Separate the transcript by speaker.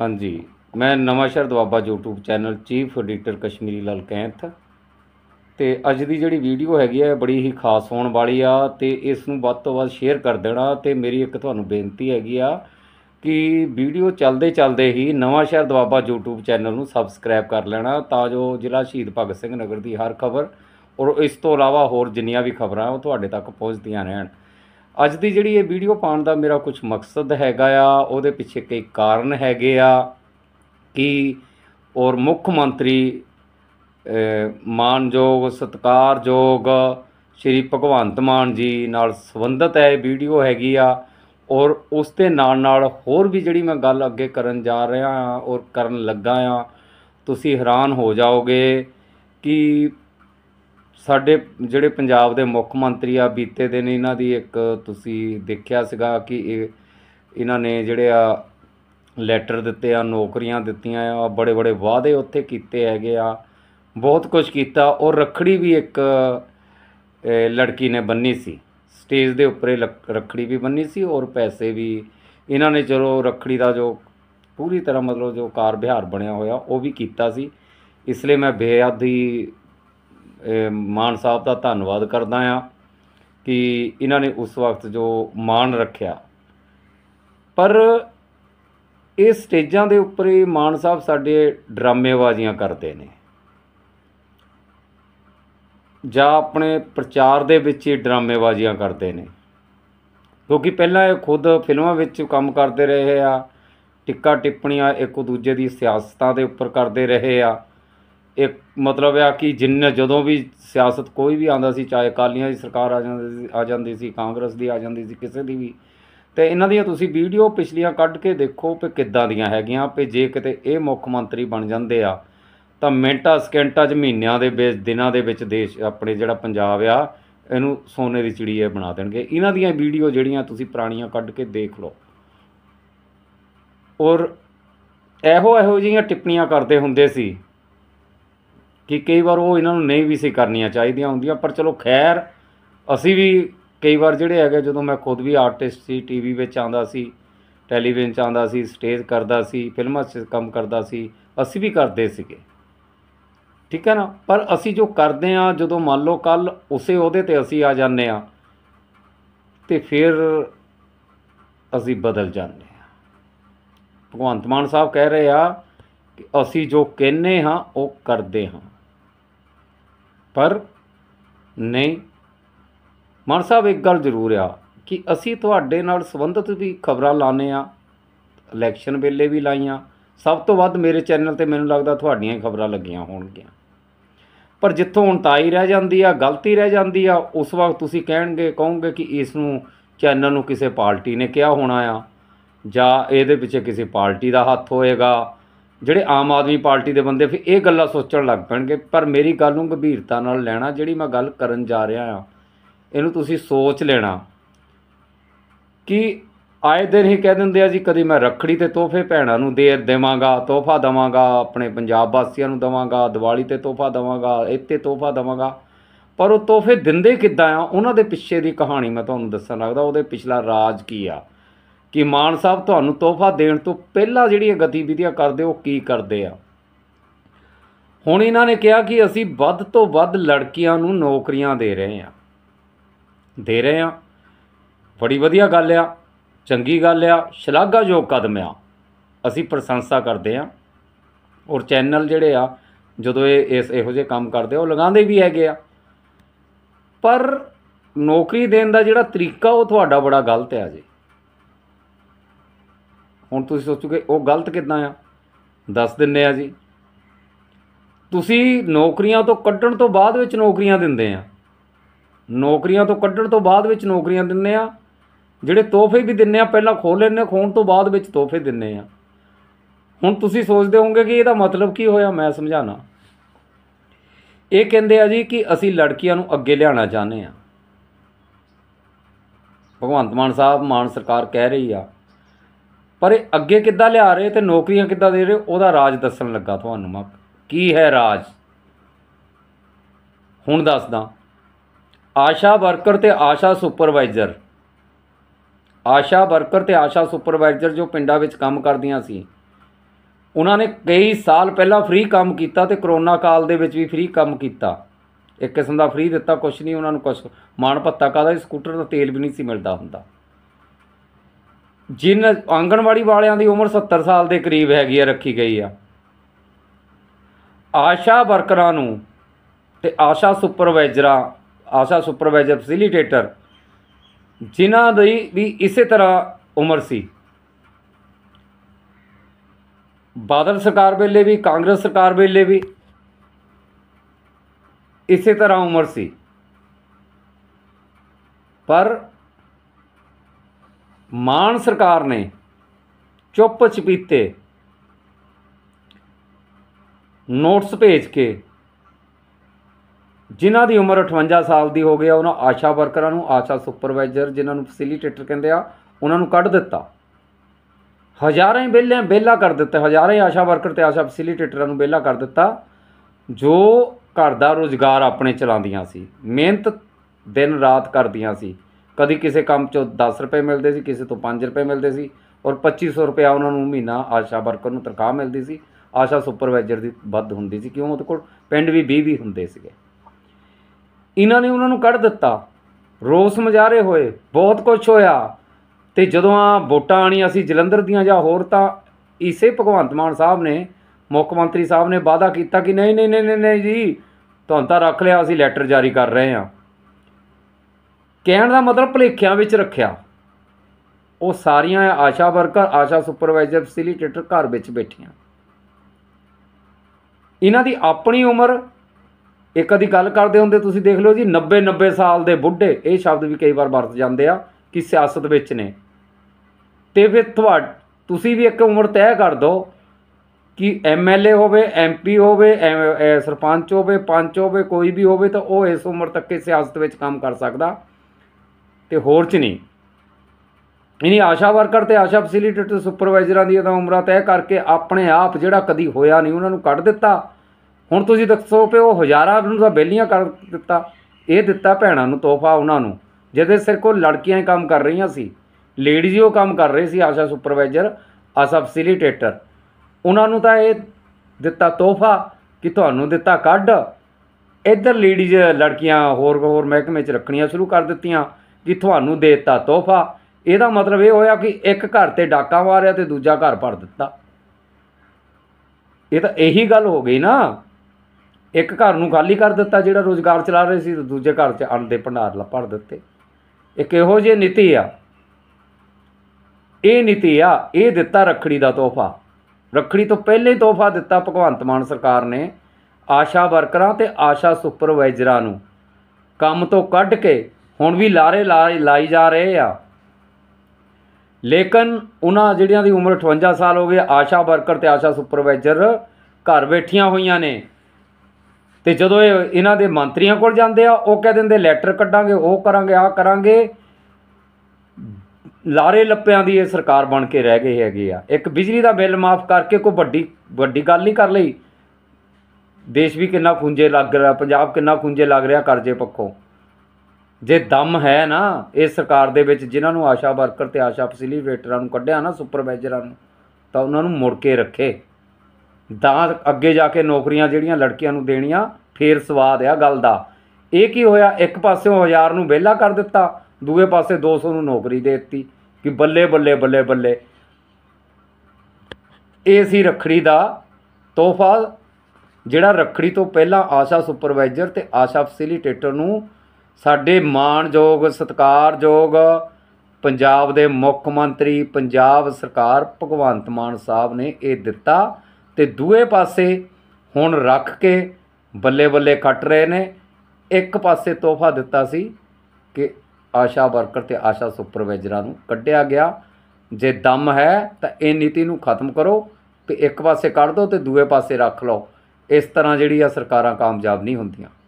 Speaker 1: ਹਾਂਜੀ ਮੈਂ Nawanshahr Doaba YouTube channel chief editor Kashmiri Lal Kainth ਤੇ ਅੱਜ ਦੀ ਜਿਹੜੀ ਵੀਡੀਓ ਹੈਗੀ ਆ ਬੜੀ ਹੀ ਖਾਸ ਹੋਣ ਵਾਲੀ ਆ ਤੇ ਇਸ ਨੂੰ ਵੱਧ ਤੋਂ ਵੱਧ ਸ਼ੇਅਰ ਕਰ ਦੇਣਾ ਤੇ ਮੇਰੀ ਇੱਕ ਤੁਹਾਨੂੰ ਬੇਨਤੀ ਹੈਗੀ ਆ ਕਿ ਵੀਡੀਓ ਚੱਲਦੇ ਚੱਲਦੇ ਹੀ Nawanshahr Doaba YouTube channel ਨੂੰ ਸਬਸਕ੍ਰਾਈਬ ਕਰ ਲੈਣਾ ਤਾਂ ਜੋ ਜ਼ਿਲ੍ਹਾ ਸ਼ਹੀਦ ਭਗਤ ਸਿੰਘ ਨਗਰ ਦੀ ਹਰ ਖਬਰ ਔਰ ਇਸ ਤੋਂ ਇਲਾਵਾ ਹੋਰ ਜਿੰਨੀਆਂ ਵੀ ਖਬਰਾਂ ਉਹ ਤੁਹਾਡੇ ਤੱਕ ਪਹੁੰਚਦੀਆਂ ਰਹਿਣ ਅੱਜ ਦੀ ਜਿਹੜੀ ਇਹ ਵੀਡੀਓ ਪਾਉਣ ਦਾ ਮੇਰਾ ਕੁਝ ਮਕਸਦ ਹੈਗਾ ਆ ਉਹਦੇ ਪਿੱਛੇ ਕਈ ਕਾਰਨ ਹੈਗੇ ਆ ਕਿ ਔਰ ਮੁੱਖ ਮੰਤਰੀ ਮਾਨਯੋਗ ਸਤਕਾਰਯੋਗ ਸ਼੍ਰੀ ਭਗਵੰਤ ਮਾਨ ਜੀ ਨਾਲ ਸੰਬੰਧਤ ਹੈ ਵੀਡੀਓ ਹੈਗੀ ਆ ਔਰ ਉਸ ਦੇ ਨਾਲ ਨਾਲ ਹੋਰ ਵੀ ਜਿਹੜੀ ਮੈਂ ਗੱਲ ਅੱਗੇ ਕਰਨ ਜਾ ਰਿਹਾ ਔਰ ਕਰਨ ਲੱਗਾ ਆ ਤੁਸੀਂ ਹੈਰਾਨ ਹੋ ਜਾਓਗੇ ਕਿ ਸਾਡੇ ਜਿਹੜੇ ਪੰਜਾਬ ਦੇ ਮੁੱਖ ਮੰਤਰੀ ਆ ਬੀਤੇ ਦਿਨ ਇਹਨਾਂ ਦੀ ਇੱਕ ਤੁਸੀਂ ਦੇਖਿਆ ਸੀਗਾ ਕਿ ਇਹ ਇਹਨਾਂ ਨੇ ਜਿਹੜੇ ਆ ਲੈਟਰ ਦਿੱਤੇ ਆ ਨੌਕਰੀਆਂ ਦਿੱਤੀਆਂ ਆ ਬੜੇ ਬੜੇ ਵਾਅਦੇ ਉੱਥੇ ਕੀਤੇ ਹੈਗੇ ਆ ਬਹੁਤ ਕੁਝ ਕੀਤਾ ਔਰ ਰਖੜੀ ਵੀ ਇੱਕ ਲੜਕੀ ਨੇ ਬੰਨੀ ਸੀ ਸਟੇਜ ਦੇ ਉੱਪਰ ਰਖੜੀ ਵੀ ਬੰਨੀ ਸੀ ਔਰ ਪੈਸੇ ਵੀ ਇਹਨਾਂ ਨੇ ਚਲੋ ਰਖੜੀ ਦਾ ਜੋ ਪੂਰੀ ਤਰ੍ਹਾਂ ਮਤਲਬ ਜੋ ਕਾਰ ਬਿਹਾਰ ਬਣਿਆ ਹੋਇਆ ਉਹ ਵੀ ਕੀਤਾ ਸੀ ਇਸ ਲਈ ਮੈਂ ਬੇਅਦ ਹੀ ਮਾਨ ਸਾਹਿਬ ਦਾ ਧੰਨਵਾਦ ਕਰਦਾ ਆ ਕਿ ਇਹਨਾਂ ਨੇ ਉਸ ਵਕਤ ਜੋ ਮਾਨ ਰੱਖਿਆ ਪਰ ਇਸ ਸਟੇਜਾਂ ਦੇ ਉੱਪਰ ਹੀ ਮਾਨ ਸਾਹਿਬ ਸਾਡੇ ਡਰਾਮੇਵਾਜ਼ੀਆਂ ਕਰਦੇ ਨੇ ਜਾਂ ਆਪਣੇ ਪ੍ਰਚਾਰ ਦੇ ਵਿੱਚ ਹੀ ਡਰਾਮੇਵਾਜ਼ੀਆਂ ਕਰਦੇ ਨੇ ਕਿਉਂਕਿ ਪਹਿਲਾਂ ਇਹ ਖੁਦ ਫਿਲਮਾਂ ਵਿੱਚ ਕੰਮ ਕਰਦੇ ਰਹੇ ਆ ਟਿੱਕਾ ਟਿੱਪਣੀਆਂ ਇੱਕ ਦੂਜੇ ਦੀ ਸਿਆਸਤਾਂ ਦੇ ਉੱਪਰ ਕਰਦੇ ਰਹੇ ਆ ਇੱਕ ਮਤਲਬ ਆ ਕਿ ਜਿੰਨੇ ਜਦੋਂ ਵੀ ਸਿਆਸਤ ਕੋਈ ਵੀ ਆਂਦਾ ਸੀ ਚਾਹੇ ਕਾਲੀਆਂ ਦੀ ਸਰਕਾਰ ਆ ਜਾਂਦੀ ਸੀ ਆ ਜਾਂਦੀ ਸੀ ਕਾਂਗਰਸ ਦੀ ਆ ਜਾਂਦੀ ਸੀ ਕਿਸੇ ਦੀ ਵੀ ਤੇ ਇਹਨਾਂ ਦੀਆਂ ਤੁਸੀਂ ਵੀਡੀਓ ਪਿਛਲੀਆਂ ਕੱਢ ਕੇ ਦੇਖੋ ਕਿ ਕਿੱਦਾਂ ਦੀਆਂ ਹੈਗੀਆਂ ਕਿ ਜੇ ਕਿਤੇ ਇਹ ਮੁੱਖ ਮੰਤਰੀ ਬਣ ਜਾਂਦੇ ਆ ਤਾਂ ਮਿੰਟਾਂ ਸਕਿੰਟਾਂ 'ਚ ਮਹੀਨਿਆਂ ਦੇ ਵਿੱਚ ਦਿਨਾਂ ਦੇ ਵਿੱਚ ਦੇਸ਼ ਆਪਣੇ ਜਿਹੜਾ ਪੰਜਾਬ ਆ ਇਹਨੂੰ ਸੋਨੇ ਦੀ ਚਿੜੀ ਬਣਾ ਦੇਣਗੇ ਇਹਨਾਂ ਦੀਆਂ ਵੀਡੀਓ ਜਿਹੜੀਆਂ ਤੁਸੀਂ ਪੁਰਾਣੀਆਂ ਕੱਢ ਕੇ ਦੇਖ ਲਓ ਔਰ ਇਹੋ ਇਹੋ ਜਿਹੀਆਂ ਟਿੱਪਣੀਆਂ ਕਰਦੇ ਹੁੰਦੇ ਸੀ ਕਿ ਕਈ ਵਾਰ ਉਹ ਇਹਨਾਂ ਨੂੰ ਨਹੀਂ ਵੀ ਸੀ ਕਰਨੀਆਂ ਚਾਹੀਦੀਆਂ ਹੁੰਦੀਆਂ ਪਰ ਚਲੋ ਖੈਰ ਅਸੀਂ ਵੀ ਕਈ ਵਾਰ ਜਿਹੜੇ ਹੈਗੇ ਜਦੋਂ ਮੈਂ ਖੁਦ ਵੀ ਆਰਟਿਸਟ ਸੀ ਟੀਵੀ ਵਿੱਚ ਆਉਂਦਾ ਸੀ ਟੈਲੀਵਿਜ਼ਨ 'ਚ ਆਉਂਦਾ ਸੀ ਸਟੇਜ ਕਰਦਾ ਸੀ ਫਿਲਮਾਂ 'ਚ ਕੰਮ ਕਰਦਾ ਸੀ ਅਸੀਂ ਵੀ ਕਰਦੇ ਸੀਗੇ ਠੀਕ ਹੈ ਨਾ ਪਰ ਅਸੀਂ ਜੋ ਕਰਦੇ ਆ ਜਦੋਂ ਮੰਨ ਲਓ ਕੱਲ ਉਸੇ ਉਹਦੇ ਤੇ ਅਸੀਂ ਆ ਜਾਂਦੇ ਆ ਤੇ ਫਿਰ ਅਸੀਂ ਬਦਲ ਜਾਂਦੇ ਆ ਭਗਵੰਤ ਮਾਨ ਸਾਹਿਬ ਕਹਿ ਰਹੇ ਆ ਕਿ ਅਸੀਂ ਜੋ ਕਹਿੰਨੇ ਹਾਂ ਉਹ ਕਰਦੇ ਹਾਂ ਪਰ ਨਹੀਂ ਮਾਨ ਸਾਹਿਬ ਇੱਕ ਗੱਲ ਜ਼ਰੂਰ ਆ ਕਿ ਅਸੀਂ ਤੁਹਾਡੇ ਨਾਲ ਸੰਬੰਧਿਤ ਵੀ ਖਬਰਾਂ ਲਾਣੇ ਆ ਇਲੈਕਸ਼ਨ ਵੇਲੇ ਵੀ ਲਾਈਆਂ ਸਭ ਤੋਂ ਵੱਧ ਮੇਰੇ ਚੈਨਲ ਤੇ ਮੈਨੂੰ ਲੱਗਦਾ ਤੁਹਾਡੀਆਂ ਹੀ ਖਬਰਾਂ ਲੱਗੀਆਂ ਹੋਣਗੀਆਂ ਪਰ ਜਿੱਥੋਂ ਹੁਣ ਤਾਈ ਰਹਿ ਜਾਂਦੀ ਆ ਗਲਤੀ ਰਹਿ ਜਾਂਦੀ ਆ ਉਸ ਵਕਤ ਤੁਸੀਂ ਕਹਿਣਗੇ ਕਹੋਗੇ ਕਿ ਇਸ ਨੂੰ ਚੈਨਲ ਨੂੰ ਕਿਸੇ ਪਾਰਟੀ ਨੇ ਕਿਹਾ ਹੋਣਾ ਆ ਜਾਂ ਇਹਦੇ ਪਿੱਛੇ ਕਿਸੇ ਪਾਰਟੀ ਦਾ ਹੱਥ ਹੋਏਗਾ ਜਿਹੜੇ ਆਮ ਆਦਮੀ ਪਾਰਟੀ ਦੇ ਬੰਦੇ ਫਿਰ ਇਹ ਗੱਲਾਂ ਸੋਚਣ ਲੱਗ ਪੈਣਗੇ ਪਰ ਮੇਰੀ ਗੱਲ ਨੂੰ ਗੰਭੀਰਤਾ ਨਾਲ ਲੈਣਾ ਜਿਹੜੀ ਮੈਂ ਗੱਲ ਕਰਨ ਜਾ ਰਿਹਾ ਆ ਇਹਨੂੰ ਤੁਸੀਂ ਸੋਚ ਲੈਣਾ ਕਿ ਆਏ ਦਿਨ ਹੀ ਕਹਿ ਦਿੰਦੇ ਆ ਜੀ ਕਦੀ ਮੈਂ ਰੱਖੜੀ ਤੇ ਤੋਹਫੇ ਭੈਣਾਂ ਨੂੰ ਦੇ ਦੇਵਾਂਗਾ ਤੋਹਫਾ ਦਵਾਂਗਾ ਆਪਣੇ ਪੰਜਾਬ ਵਾਸੀਆਂ ਨੂੰ ਦਵਾਂਗਾ ਦੀਵਾਲੀ ਤੇ ਤੋਹਫਾ ਦਵਾਂਗਾ ਇੱਥੇ ਤੋਹਫਾ ਦਵਾਂਗਾ ਪਰ ਉਹ ਤੋਹਫੇ ਦਿੰਦੇ ਕਿੱਦਾਂ ਆ ਉਹਨਾਂ ਦੇ ਪਿੱਛੇ ਦੀ ਕਹਾਣੀ ਮੈਂ ਤੁਹਾਨੂੰ ਦੱਸਣ ਲੱਗਦਾ ਉਹਦੇ ਪਿਛਲਾ ਰਾਜ ਕੀ ਆ ਕਿ ਮਾਨ ਸਾਹਿਬ ਤੁਹਾਨੂੰ ਤੋਹਫਾ ਦੇਣ ਤੋਂ ਪਹਿਲਾਂ ਜਿਹੜੀਆਂ ਗਤੀਵਿਧੀਆਂ ਕਰਦੇ ਉਹ ਕੀ ਕਰਦੇ ਆ ਹੁਣ ਇਹਨਾਂ ਨੇ ਕਿਹਾ ਕਿ ਅਸੀਂ ਵੱਧ ਤੋਂ ਵੱਧ ਲੜਕੀਆਂ ਨੂੰ ਨੌਕਰੀਆਂ ਦੇ ਰਹੇ ਆ ਦੇ ਰਹੇ ਆ ਬੜੀ ਵਧੀਆ ਗੱਲ ਆ ਚੰਗੀ ਗੱਲ ਆ ਸ਼ਲਾਘਾਯੋਗ ਕਦਮ ਆ ਅਸੀਂ ਪ੍ਰਸ਼ੰਸਾ ਕਰਦੇ ਆ ਔਰ ਚੈਨਲ ਜਿਹੜੇ ਆ ਜਦੋਂ ਇਹ ਇਸ ਇਹੋ ਜਿਹੇ ਕੰਮ ਕਰਦੇ ਉਹ ਲਗਾਉਂਦੇ ਵੀ ਹੈਗੇ ਆ ਪਰ ਨੌਕਰੀ ਦੇਣ ਦਾ ਜਿਹੜਾ ਤਰੀਕਾ ਉਹ ਤੁਹਾਡਾ ਬੜਾ ਗਲਤ ਹੈ ਜੀ ਹੁਣ ਤੁਸੀਂ ਸੋਚੋਗੇ ਉਹ ਗਲਤ ਕਿੱਦਾਂ ਆ ਦੱਸ ਦਿੰਨੇ ਆ ਜੀ ਤੁਸੀਂ ਨੌਕਰੀਆਂ ਤੋਂ ਕੱਢਣ ਤੋਂ ਬਾਅਦ ਵਿੱਚ ਨੌਕਰੀਆਂ ਦਿੰਦੇ ਆ ਨੌਕਰੀਆਂ ਤੋਂ ਕੱਢਣ ਤੋਂ ਬਾਅਦ ਵਿੱਚ ਨੌਕਰੀਆਂ ਦਿੰਨੇ ਆ ਜਿਹੜੇ ਤੋਹਫੇ ਵੀ ਦਿੰਨੇ ਆ ਪਹਿਲਾਂ ਖੋਲ ਲੈਣੇ ਖੋਣ ਤੋਂ ਬਾਅਦ ਵਿੱਚ ਤੋਹਫੇ ਦਿੰਨੇ ਆ ਹੁਣ ਤੁਸੀਂ ਸੋਚਦੇ ਹੋਵੋਗੇ ਕਿ ਇਹਦਾ ਮਤਲਬ ਕੀ ਹੋਇਆ ਮੈਂ ਸਮਝਾਣਾ ਇਹ ਕਹਿੰਦੇ ਆ ਜੀ ਕਿ ਅਸੀਂ ਲੜਕੀਆਂ ਨੂੰ ਅੱਗੇ ਲਿਆਉਣਾ ਚਾਹੁੰਦੇ ਆ ਭਗਵੰਤ ਮਾਨ ਸਾਹਿਬ ਮਾਨ ਸਰਕਾਰ ਕਹਿ ਰਹੀ ਆ ਪਰ ਇਹ ਅੱਗੇ ਕਿੱਦਾਂ ਲਿਆ ਰਹੇ ਤੇ ਨੌਕਰੀਆਂ ਕਿੱਦਾਂ ਦੇ ਰਹੇ ਉਹਦਾ ਰਾਜ ਦੱਸਣ ਲੱਗਾ ਤੁਹਾਨੂੰ ਮੈਂ ਕੀ ਹੈ ਰਾਜ ਹੁਣ ਦੱਸਦਾ ਆਸ਼ਾ ਵਰਕਰ ਤੇ ਆਸ਼ਾ ਸੁਪਰਵਾਈਜ਼ਰ ਆਸ਼ਾ ਵਰਕਰ ਤੇ ਆਸ਼ਾ ਸੁਪਰਵਾਈਜ਼ਰ ਜੋ ਪਿੰਡਾਂ ਵਿੱਚ ਕੰਮ ਕਰਦੀਆਂ ਸੀ ਉਹਨਾਂ ਨੇ ਕਈ ਸਾਲ ਪਹਿਲਾਂ ਫ੍ਰੀ ਕੰਮ ਕੀਤਾ ਤੇ ਕਰੋਨਾ ਕਾਲ ਦੇ ਵਿੱਚ ਵੀ ਫ੍ਰੀ ਕੰਮ ਕੀਤਾ ਇੱਕ ਕਿਸਮ ਦਾ ਫ੍ਰੀ ਦਿੱਤਾ ਕੁਛ ਨਹੀਂ ਉਹਨਾਂ ਨੂੰ ਕੁਛ ਮਾਣ ਪੱਤਾ ਕਾਦਾ ਸਕੂਟਰ ਦਾ ਤੇਲ ਵੀ ਨਹੀਂ ਸੀ ਮਿਲਦਾ ਹੁੰਦਾ ਜਿਨ ਆਂਗਣਵਾੜੀ ਵਾਲਿਆਂ ਦੀ ਉਮਰ 70 ਸਾਲ ਦੇ ਕਰੀਬ ਹੈਗੀ ਆ ਰੱਖੀ ਗਈ ਆ ਆਸ਼ਾ ਵਰਕਰਾਂ ਨੂੰ ਤੇ ਆਸ਼ਾ ਸੁਪਰਵਾਈਜ਼ਰਾਂ ਆਸ਼ਾ ਸੁਪਰਵਾਈਜ਼ਰ ਫੈਸਿਲੀਟੇਟਰ ਜਿਨ੍ਹਾਂ ਦੀ ਵੀ ਇਸੇ ਤਰ੍ਹਾਂ ਉਮਰ ਸੀ ਬਾਦਲ ਸਰਕਾਰ ਵੇਲੇ ਵੀ ਕਾਂਗਰਸ ਸਰਕਾਰ ਵੇਲੇ ਵੀ ਇਸੇ ਤਰ੍ਹਾਂ ਉਮਰ ਸੀ ਪਰ ਮਾਨ ਸਰਕਾਰ ਨੇ ਚੁੱਪ ਚਪੀਤੇ ਨੋਟਸ ਭੇਜ ਕੇ ਜਿਨ੍ਹਾਂ ਦੀ ਉਮਰ 58 ਸਾਲ ਦੀ ਹੋ ਗਈ ਉਹਨਾਂ ਆਸ਼ਾ ਵਰਕਰਾਂ ਨੂੰ ਆਸ਼ਾ ਸੁਪਰਵਾਈਜ਼ਰ ਜਿਨ੍ਹਾਂ ਨੂੰ ਫੈਸਿਲੀਟੇਟਰ ਕਹਿੰਦੇ ਆ ਉਹਨਾਂ ਨੂੰ ਕੱਢ ਦਿੱਤਾ ਹਜ਼ਾਰਾਂ ਹੀ ਬੇਲੇ ਬੇਲਾ ਕਰ ਦਿੱਤੇ ਹਜ਼ਾਰਾਂ ਹੀ ਆਸ਼ਾ ਵਰਕਰ ਤੇ ਆਸ਼ਾ ਫੈਸਿਲੀਟੇਟਰਾਂ ਨੂੰ ਬੇਲਾ ਕਰ ਦਿੱਤਾ ਜੋ ਘਰ ਦਾ ਰੋਜ਼ਗਾਰ ਆਪਣੇ ਚਲਾਉਂਦੀਆਂ ਸੀ ਮਿਹਨਤ ਦਿਨ ਰਾਤ ਕਰਦੀਆਂ ਸੀ ਕਦੀ ਕਿਸੇ ਕੰਮ 'ਚੋਂ 10 ਰੁਪਏ ਮਿਲਦੇ ਸੀ ਕਿਸੇ ਤੋਂ 5 ਰੁਪਏ ਮਿਲਦੇ ਸੀ ਔਰ 2500 ਰੁਪਏ ਉਹਨਾਂ ਨੂੰ ਮਹੀਨਾ ਆਸ਼ਾ ਵਰਕਰ ਨੂੰ ਤਨਖਾਹ ਮਿਲਦੀ ਸੀ ਆਸ਼ਾ ਸੁਪਰਵਾਈਜ਼ਰ ਦੀ ਵੱਧ ਹੁੰਦੀ ਸੀ ਕਿਉਂ ਉਹਦੇ ਕੋਲ ਪਿੰਡ ਵੀ 20 ਵੀ ਹੁੰਦੇ ਸੀਗੇ ਇਹਨਾਂ ਨੇ ਉਹਨਾਂ ਨੂੰ ਕੱਢ ਦਿੱਤਾ ਰੋਸ ਮਜਾਰੇ ਹੋਏ ਬਹੁਤ ਕੁਝ ਹੋਇਆ ਤੇ ਜਦੋਂ ਆ ਵੋਟਾਂ ਆਣੀ ਅਸੀਂ ਜਲੰਧਰ ਦੀਆਂ ਜਾਂ ਹੋਰ ਤਾਂ ਇਸੇ ਭਗਵੰਤ ਮਾਨ ਸਾਹਿਬ ਨੇ ਮੁੱਖ ਮੰਤਰੀ ਸਾਹਿਬ ਨੇ ਵਾਅਦਾ ਕੀਤਾ ਕਿ ਨਹੀਂ ਨਹੀਂ ਨਹੀਂ ਨਹੀਂ ਜੀ ਤੁਹਾਨੂੰ ਤਾਂ ਰੱਖ ਲਿਆ ਅਸੀਂ ਲੈਟਰ ਜਾਰੀ ਕਰ ਰਹੇ ਹਾਂ ਕਹਿਣ ਦਾ ਮਤਲਬ ਭਲੇਖਿਆਂ ਵਿੱਚ ਰੱਖਿਆ ਉਹ ਸਾਰੀਆਂ ASHA worker ASHA supervisor facilitator ਘਰ ਵਿੱਚ ਬੈਠੀਆਂ ਇਹਨਾਂ ਦੀ ਆਪਣੀ ਉਮਰ ਇੱਕ ਅਦੀ ਗੱਲ ਕਰਦੇ ਹੁੰਦੇ ਤੁਸੀਂ ਦੇਖ ਲਓ ਜੀ 90 90 ਸਾਲ ਦੇ ਬੁੱਢੇ ਇਹ ਸ਼ਬਦ ਵੀ ਕਈ ਵਾਰ ਵਰਤ ਜਾਂਦੇ ਆ ਕਿ ਸਿਆਸਤ ਵਿੱਚ ਨੇ ਤੇ ਫਿਰ ਤੁਹਾਡ ਤੁਸੀਂ ਵੀ ਇੱਕ ਉਮਰ ਤੈਅ ਕਰ ਦਿਓ ਕਿ ਐਮਐਲਏ ਹੋਵੇ ਐਮਪੀ ਹੋਵੇ ਸਰਪੰਚ ਹੋਵੇ ਪੰਚ ਹੋਵੇ ਕੋਈ ਵੀ ਹੋਵੇ ਤਾਂ ਉਹ ਇਸ ਉਮਰ ਤੱਕ ਸਿਆਸਤ ਵਿੱਚ ਕੰਮ ਕਰ ਸਕਦਾ ਤੇ ਹੋਰ 'ਚ ਨਹੀਂ ਇਨੀ ਆਸ਼ਾ ਵਰਕਰ ਤੇ ਆਸ਼ਾ ਫੈਸਿਲਿਟੇਟਰ ਸੁਪਰਵਾਈਜ਼ਰਾਂ ਦੀ ਤਾਂ ਉਮਰਾਂ ਤੈਅ ਕਰਕੇ ਆਪਣੇ ਆਪ ਜਿਹੜਾ ਕਦੀ ਹੋਇਆ ਨਹੀਂ ਉਹਨਾਂ ਨੂੰ ਕੱਢ ਦਿੱਤਾ ਹੁਣ ਤੁਸੀਂ ਦੱਸੋ ਕਿ ਉਹ ਹਜ਼ਾਰਾਂ ਨੂੰ ਤਾਂ ਬੇਲੀਆਂ ਕਰ ਦਿੱਤਾ ਇਹ ਦਿੱਤਾ ਭੈਣਾਂ ਨੂੰ ਤੋਹਫਾ ਉਹਨਾਂ ਨੂੰ ਜਿਹਦੇ ਸਿਰ ਕੋ ਲੜਕੀਆਂ ਹੀ ਕੰਮ ਕਰ ਰਹੀਆਂ ਸੀ ਲੇਡੀਜ਼ ਹੀ ਉਹ ਕੰਮ ਕਰ ਰਹੇ ਸੀ ਆਸ਼ਾ ਸੁਪਰਵਾਈਜ਼ਰ ਆਸ਼ਾ ਫੈਸਿਲਿਟੇਟਰ ਉਹਨਾਂ ਨੂੰ ਤਾਂ ਇਹ ਦਿੱਤਾ ਤੋਹਫਾ ਕਿ ਤੁਹਾਨੂੰ ਦਿੱਤਾ ਕੱਢ ਇੱਧਰ ਲੇਡੀਜ਼ ਲੜਕੀਆਂ ਹੋਰ ਹੋਰ ਮਹਿਕਮੇ 'ਚ ਰੱਖਣੀਆਂ ਸ਼ੁਰੂ ਕਰ ਦਿੱਤੀਆਂ ਜੀ ਤੁਹਾਨੂੰ ਦੇ ਦਿੱਤਾ ਤੋਹਫਾ ਇਹਦਾ ਮਤਲਬ ਇਹ ਹੋਇਆ ਕਿ ਇੱਕ ਘਰ ਤੇ ਡਾਕਾ ਮਾਰਿਆ ਤੇ ਦੂਜਾ ਘਰ ਭਰ ਦਿੱਤਾ ਇਹ ਤਾਂ ਇਹੀ ਗੱਲ ਹੋ ਗਈ ਨਾ ਇੱਕ ਘਰ ਨੂੰ ਖਾਲੀ ਕਰ ਦਿੱਤਾ ਜਿਹੜਾ ਰੋਜ਼ਗਾਰ ਚਲਾ ਰਹੇ ਸੀ ਤੇ ਦੂਜੇ ਘਰ 'ਚ ਅੰਨ ਦੇ ਭੰਡਾਰ ਲਾ ਭਰ ਦਿੱਤੇ ਇਹ ਕਿਹੋ ਜਿਹੀ ਨੀਤੀ ਆ ਇਹ ਨੀਤੀ ਆ ਇਹ ਦਿੱਤਾ ਰਖੜੀ ਦਾ ਤੋਹਫਾ ਰਖੜੀ ਤੋਂ ਪਹਿਲੇ ਤੋਹਫਾ ਦਿੱਤਾ ਭਗਵੰਤ ਮਾਨ ਸਰਕਾਰ ਨੇ ਆਸ਼ਾ ਵਰਕਰਾਂ ਤੇ ਆਸ਼ਾ ਸੁਪਰਵਾਈਜ਼ਰਾਂ ਨੂੰ ਕੰਮ ਤੋਂ ਕੱਢ ਕੇ ਹੁਣ ਵੀ ਲਾਰੇ ਲਾਈ ਜਾ ਰਹੇ ਆ ਲੇਕਿਨ ਉਹਨਾਂ ਜਿਹੜੀਆਂ ਦੀ ਉਮਰ 58 ਸਾਲ ਹੋ ਗਈ ਆਸ਼ਾ ਵਰਕਰ ਤੇ ਆਸ਼ਾ ਸੁਪਰਵਾਈਜ਼ਰ ਘਰ ਬੈਠੀਆਂ ਹੋਈਆਂ ਨੇ ਤੇ ਜਦੋਂ ਇਹ ਇਹਨਾਂ ਦੇ ਮੰਤਰੀਆਂ ਕੋਲ ਜਾਂਦੇ ਆ ਉਹ ਕਹਿ ਦਿੰਦੇ ਲੈਟਰ ਕੱਢਾਂਗੇ ਉਹ ਕਰਾਂਗੇ ਆ ਕਰਾਂਗੇ ਲਾਰੇ ਲੱਪਿਆਂ ਦੀ ਇਹ ਸਰਕਾਰ ਬਣ ਕੇ ਰਹਿ ਗਈ ਹੈਗੀ ਆ ਇੱਕ ਬਿਜਲੀ ਦਾ ਬਿੱਲ ਮਾਫ ਕਰਕੇ ਕੋਈ ਵੱਡੀ ਵੱਡੀ ਗੱਲ ਨਹੀਂ ਕਰ ਲਈ ਦੇਸ਼ ਵੀ ਕਿੰਨਾ ਖੁੰਝੇ ਲੱਗ ਰਿਹਾ ਪੰਜਾਬ ਕਿੰਨਾ ਖੁੰਝੇ ਲੱਗ ਰਿਹਾ ਕਰਜ਼ੇ ਪੱਖੋਂ ਜੇ ਦਮ ਹੈ ਨਾ ਇਸ ਸਰਕਾਰ ਦੇ ਵਿੱਚ ਜਿਨ੍ਹਾਂ ਨੂੰ ਆਸ਼ਾ ਵਰਕਰ ਤੇ ਆਸ਼ਾ ਫੈਸਿਲੀਟੇਟਰਾਂ ਨੂੰ ਕੱਢਿਆ ਨਾ ਸੁਪਰਵਾਈਜ਼ਰਾਂ ਨੂੰ ਤਾਂ ਉਹਨਾਂ ਨੂੰ ਮੁੜ ਕੇ ਰੱਖੇ ਤਾਂ ਅੱਗੇ ਜਾ ਕੇ ਨੌਕਰੀਆਂ ਜਿਹੜੀਆਂ ਲੜਕੀਆਂ ਨੂੰ ਦੇਣੀਆਂ ਫੇਰ ਸਵਾਦ ਆ ਗੱਲ ਦਾ ਇਹ ਕੀ ਹੋਇਆ ਇੱਕ ਪਾਸੇ 1000 ਨੂੰ ਵਿਹਲਾ ਕਰ ਦਿੱਤਾ ਦੂਏ ਪਾਸੇ 200 ਨੂੰ ਨੌਕਰੀ ਦੇ ਦਿੱਤੀ ਕਿ ਬੱਲੇ ਬੱਲੇ ਬੱਲੇ ਬੱਲੇ ਇਹ ਸੀ ਰਖੜੀ ਦਾ ਤੋਹਫਾ ਜਿਹੜਾ ਰਖੜੀ ਤੋਂ ਪਹਿਲਾਂ ਆਸ਼ਾ ਸੁਪਰਵਾਈਜ਼ਰ ਤੇ ਆਸ਼ਾ ਫੈਸਿਲੀਟੇਟਰ ਨੂੰ ਸਾਡੇ ਮਾਣਯੋਗ ਸਤਿਕਾਰਯੋਗ ਪੰਜਾਬ ਦੇ ਮੁੱਖ ਮੰਤਰੀ ਪੰਜਾਬ ਸਰਕਾਰ ਭਗਵੰਤ ਮਾਨ ਸਾਹਿਬ ਨੇ ਇਹ ਦਿੱਤਾ ਤੇ ਦੂਏ ਪਾਸੇ ਹੁਣ ਰੱਖ ਕੇ ਬੱਲੇ ਬੱਲੇ ਕੱਟ ਰਹੇ ਨੇ ਇੱਕ ਪਾਸੇ ਤੋਹਫਾ ਦਿੱਤਾ ਸੀ ਕਿ ਆਸ਼ਾ ਵਰਕਰ ਤੇ ਆਸ਼ਾ ਸੁਪਰਵਾਈਜ਼ਰਾਂ ਨੂੰ ਕੱਢਿਆ ਗਿਆ ਜੇ ਦਮ ਹੈ ਤਾਂ ਇਹ ਨੀਤੀ ਨੂੰ ਖਤਮ ਕਰੋ ਤੇ ਇੱਕ ਪਾਸੇ ਕੱਢ ਦਿਓ ਤੇ ਦੂਏ ਪਾਸੇ ਰੱਖ ਲਓ ਇਸ ਤਰ੍ਹਾਂ ਜਿਹੜੀ ਆ ਸਰਕਾਰਾਂ ਕਾਮਯਾਬ ਨਹੀਂ ਹੁੰਦੀਆਂ